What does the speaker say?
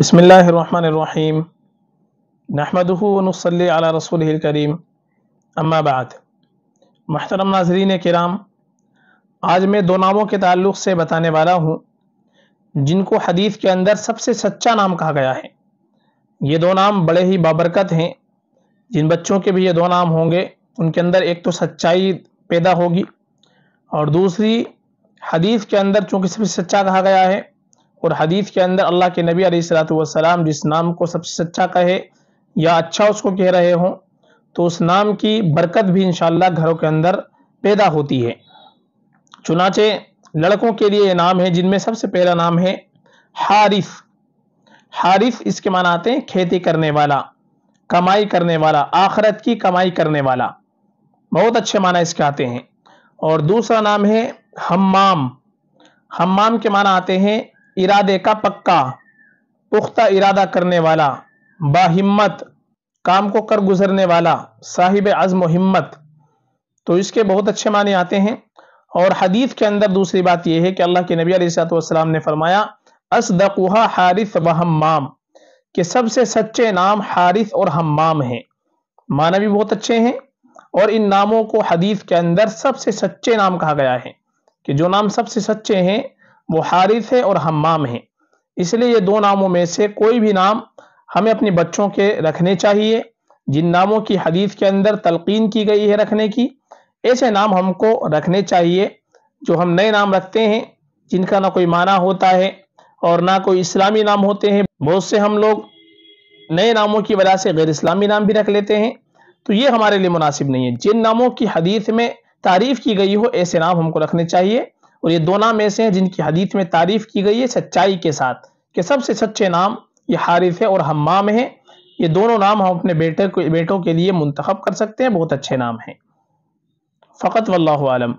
बसमीम नहमदनसल रसूल करीम अम्माबाद महतरम नाजरीन कराम आज मैं दो नामों के ताल्लुक से बताने वाला हूँ जिनको हदीस के अंदर सबसे सच्चा नाम कहा गया है ये दो नाम बड़े ही बाबरकत हैं जिन बच्चों के भी ये दो नाम होंगे उनके अंदर एक तो सच्चाई पैदा होगी और दूसरी हदीस के अंदर चूँकि सबसे सच्चा कहा गया है और हदीस के अंदर अल्लाह के नबी अलैहिस्सलाम जिस नाम को सबसे सच्चा कहे या अच्छा उसको कह रहे हों तो उस नाम की बरकत भी इनशाला घरों के अंदर पैदा होती है चुनाचे लड़कों के लिए ये नाम है जिनमें सबसे पहला नाम है हारिफ हारिफ इसके माना आते हैं खेती करने वाला कमाई करने वाला आखरत की कमाई करने वाला बहुत अच्छे माना इसके आते हैं और दूसरा नाम है हम्माम हम्माम के माना आते हैं इरादे का पक्का पुख्ता इरादा करने वाला बाहिम्मत काम को कर गुजरने वाला साहिब अज़म हिम्मत तो इसके बहुत अच्छे माने आते हैं और हदीस के अंदर दूसरी बात यह है कि अल्लाह के नबी सलाम ने फरमाया असदकुहा हारिस व हमाम के सबसे सच्चे नाम हारिस और हमाम हैं माना भी बहुत अच्छे हैं और इन नामों को हदीस के अंदर सबसे सच्चे नाम कहा गया है कि जो नाम सबसे सच्चे हैं वो हारिस है और हमाम है इसलिए ये दो नामों में से कोई भी नाम हमें अपने बच्चों के रखने चाहिए जिन नामों की हदीस के अंदर तलकिन की गई है रखने की ऐसे नाम हमको रखने चाहिए जो हम नए नाम रखते हैं जिनका ना कोई माना होता है और ना कोई इस्लामी नाम होते हैं बहुत से हम लोग नए नामों की वजह से गैर इस्लामी नाम भी रख लेते हैं तो ये हमारे लिए मुनासिब नहीं है जिन नामों की हदीस में तारीफ़ की गई हो ऐसे नाम हमको रखने चाहिए और ये दो में से हैं जिनकी हदीत में तारीफ की गई है सच्चाई के साथ कि सबसे सच्चे नाम ये हारिफ है और हमाम है ये दोनों नाम हम अपने बेटे को बेटों के लिए मुंतखब कर सकते हैं बहुत अच्छे नाम हैं फ़कत वल्लम